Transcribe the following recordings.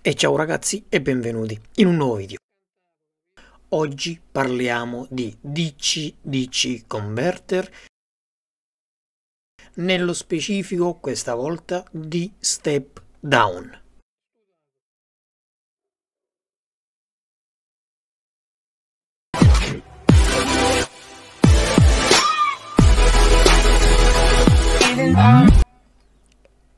E ciao ragazzi e benvenuti in un nuovo video. Oggi parliamo di DC-DC Converter, nello specifico questa volta di Step Down.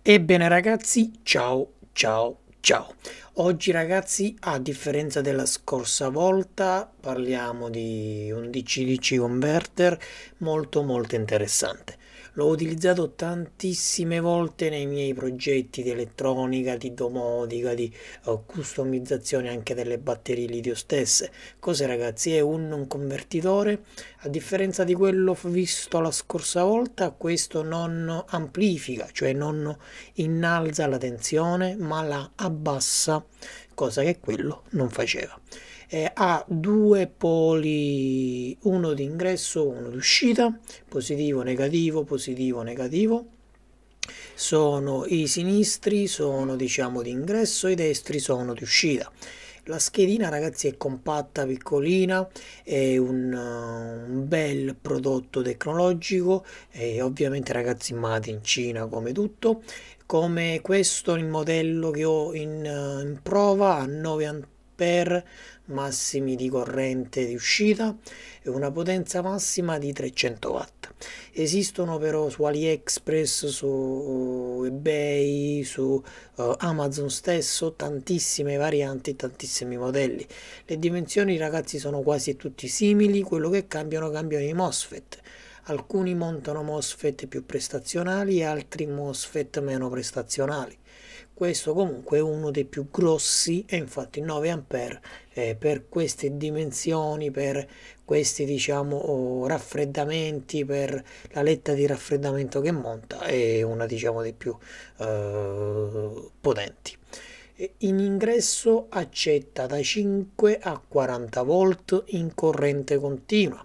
Ebbene ragazzi, ciao ciao Ciao, oggi ragazzi a differenza della scorsa volta parliamo di un DC-DC converter molto molto interessante. L'ho utilizzato tantissime volte nei miei progetti di elettronica, di domotica, di eh, customizzazione anche delle batterie litio stesse. Cos'è ragazzi? È un, un convertitore, a differenza di quello visto la scorsa volta, questo non amplifica, cioè non innalza la tensione, ma la abbassa, cosa che quello non faceva. Eh, ha due poli uno di ingresso, uno di uscita, positivo, negativo, positivo, negativo. Sono i sinistri, sono diciamo di ingresso, i destri sono di uscita. La schedina ragazzi è compatta, piccolina, è un, un bel prodotto tecnologico, e ovviamente ragazzi made in Cina come tutto, come questo il modello che ho in, in prova a 90 per massimi di corrente di uscita e una potenza massima di 300 watt. Esistono però su AliExpress, su eBay, su uh, Amazon stesso tantissime varianti, tantissimi modelli. Le dimensioni ragazzi sono quasi tutti simili, quello che cambiano cambiano i MOSFET alcuni montano MOSFET più prestazionali e altri MOSFET meno prestazionali questo comunque è uno dei più grossi e infatti 9 a eh, per queste dimensioni per questi diciamo oh, raffreddamenti per la letta di raffreddamento che monta è una diciamo dei più eh, potenti in ingresso accetta da 5 a 40 volt in corrente continua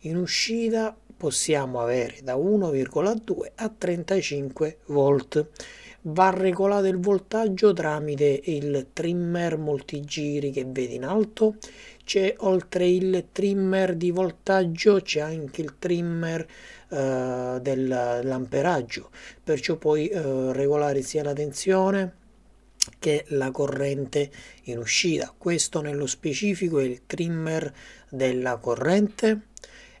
in uscita possiamo avere da 1,2 a 35 volt va regolato il voltaggio tramite il trimmer multigiri che vedi in alto c'è oltre il trimmer di voltaggio c'è anche il trimmer eh, dell'amperaggio perciò puoi eh, regolare sia la tensione che la corrente in uscita questo nello specifico è il trimmer della corrente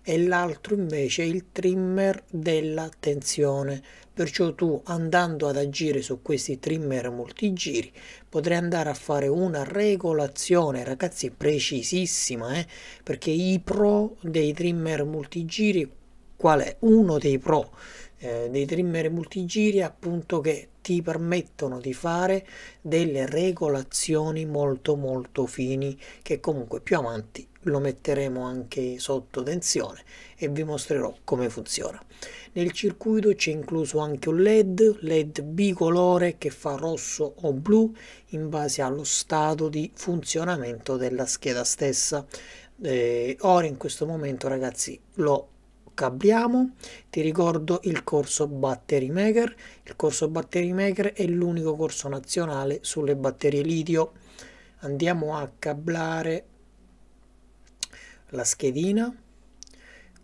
e l'altro invece è il trimmer della tensione perciò tu andando ad agire su questi trimmer multigiri potrai andare a fare una regolazione ragazzi precisissima eh? perché i pro dei trimmer multigiri qual è? uno dei pro eh, dei trimmer multigiri appunto che ti permettono di fare delle regolazioni molto molto fini che comunque più avanti lo metteremo anche sotto tensione e vi mostrerò come funziona. Nel circuito c'è incluso anche un led, led bicolore che fa rosso o blu in base allo stato di funzionamento della scheda stessa. Eh, ora in questo momento ragazzi lo cabliamo ti ricordo il corso battery maker il corso battery maker è l'unico corso nazionale sulle batterie litio andiamo a cablare la schedina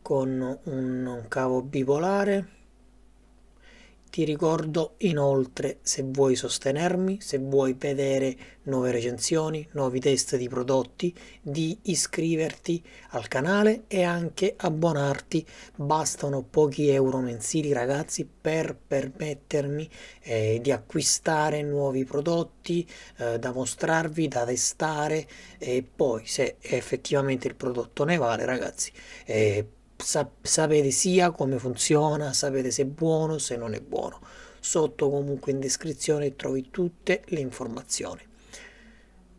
con un, cavo bipolare ti ricordo inoltre se vuoi sostenermi, se vuoi vedere nuove recensioni, nuovi test di prodotti, di iscriverti al canale e anche abbonarti. Bastano pochi euro mensili ragazzi per permettermi eh, di acquistare nuovi prodotti eh, da mostrarvi, da testare e poi se effettivamente il prodotto ne vale ragazzi. Eh, sapete sia come funziona, sapete se è buono, se non è buono. Sotto comunque in descrizione trovi tutte le informazioni.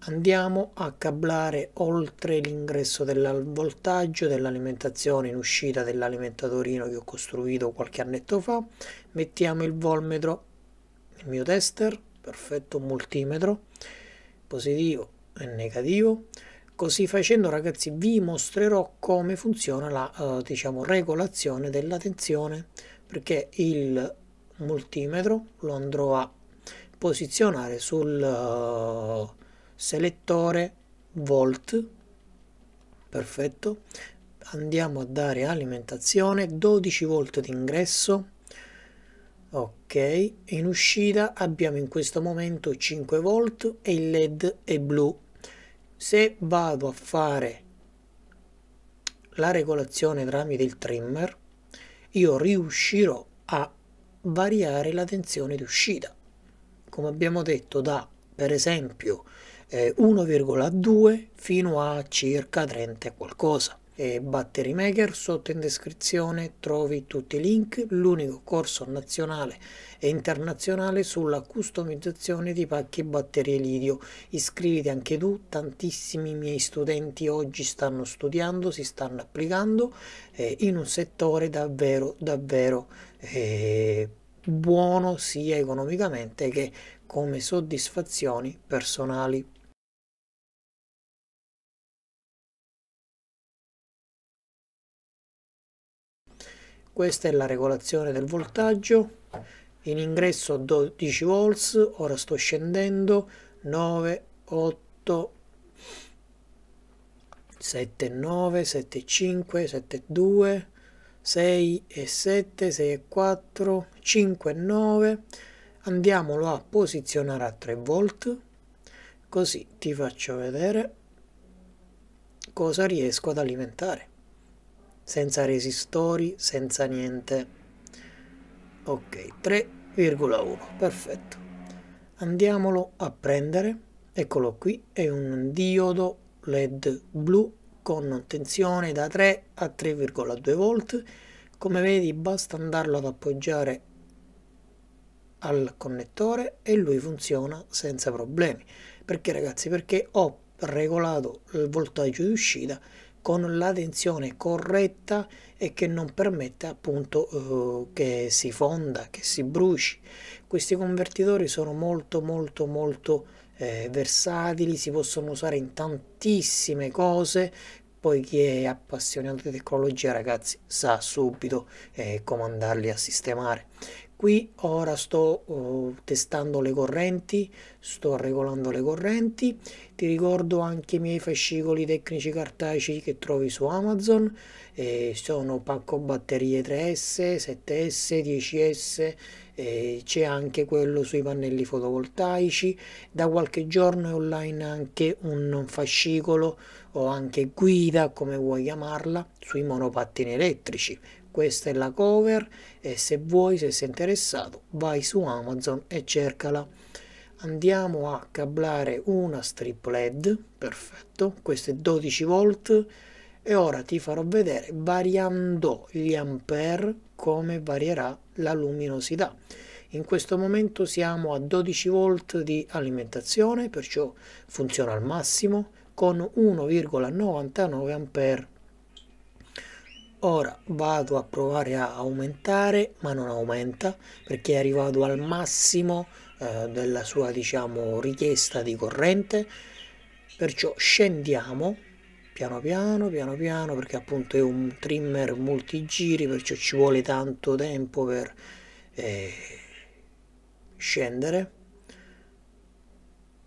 Andiamo a cablare oltre l'ingresso del voltaggio dell'alimentazione in uscita dell'alimentatorino che ho costruito qualche annetto fa. Mettiamo il volmetro, il mio tester, perfetto, multimetro, positivo e negativo. Così facendo ragazzi vi mostrerò come funziona la eh, diciamo, regolazione della tensione perché il multimetro lo andrò a posizionare sul uh, selettore volt perfetto andiamo a dare alimentazione 12 volt d'ingresso. ok in uscita abbiamo in questo momento 5 volt e il led è blu se vado a fare la regolazione tramite il trimmer io riuscirò a variare la tensione di uscita come abbiamo detto da per esempio eh, 1,2 fino a circa 30 qualcosa e Battery Maker, sotto in descrizione trovi tutti i link, l'unico corso nazionale e internazionale sulla customizzazione di pacchi batterie Lidio. Iscriviti anche tu, tantissimi miei studenti oggi stanno studiando, si stanno applicando eh, in un settore davvero davvero eh, buono sia economicamente che come soddisfazioni personali. Questa è la regolazione del voltaggio, in ingresso 12 volts, ora sto scendendo, 9, 8, 7, 9, 7, 5, 7, 2, 6 e 7, 6 e 4, 5 e 9, andiamolo a posizionare a 3 volt, così ti faccio vedere cosa riesco ad alimentare senza resistori, senza niente. Ok, 3,1, perfetto. Andiamolo a prendere, eccolo qui, è un diodo LED blu con tensione da 3 a 3,2 volt. Come vedi basta andarlo ad appoggiare al connettore e lui funziona senza problemi. Perché ragazzi? Perché ho regolato il voltaggio di uscita con la tensione corretta e che non permette appunto eh, che si fonda, che si bruci. Questi convertitori sono molto molto molto eh, versatili, si possono usare in tantissime cose, poi chi è appassionato di tecnologia ragazzi sa subito eh, andarli a sistemare qui ora sto oh, testando le correnti sto regolando le correnti ti ricordo anche i miei fascicoli tecnici cartacei che trovi su amazon eh, sono pacco batterie 3s 7s 10s eh, c'è anche quello sui pannelli fotovoltaici da qualche giorno è online anche un fascicolo o anche guida come vuoi chiamarla sui monopattini elettrici questa è la cover e se vuoi, se sei interessato, vai su Amazon e cercala. Andiamo a cablare una strip LED, perfetto, questo è 12 volt e ora ti farò vedere variando gli ampere come varierà la luminosità. In questo momento siamo a 12 volt di alimentazione, perciò funziona al massimo con 1,99 ampere ora vado a provare a aumentare ma non aumenta perché è arrivato al massimo eh, della sua diciamo richiesta di corrente perciò scendiamo piano piano piano piano perché appunto è un trimmer multigiri perciò ci vuole tanto tempo per eh, scendere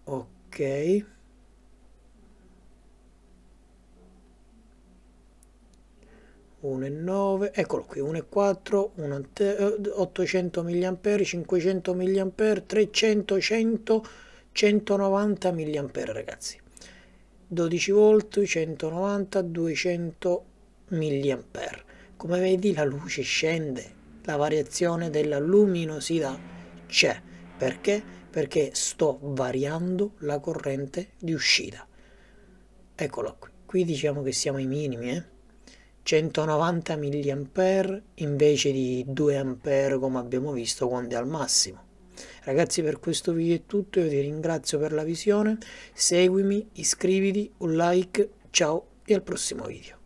ok 1,9, eccolo qui, 1,4, 800 mAh, 500 mAh, 300, 100, 190 mAh ragazzi. 12 V, 190, 200 mAh. Come vedi la luce scende, la variazione della luminosità c'è. Perché? Perché sto variando la corrente di uscita. Eccolo qui. Qui diciamo che siamo ai minimi, eh? 190 mA invece di 2 A come abbiamo visto quando è al massimo. Ragazzi per questo video è tutto, io ti ringrazio per la visione, seguimi, iscriviti, un like, ciao e al prossimo video.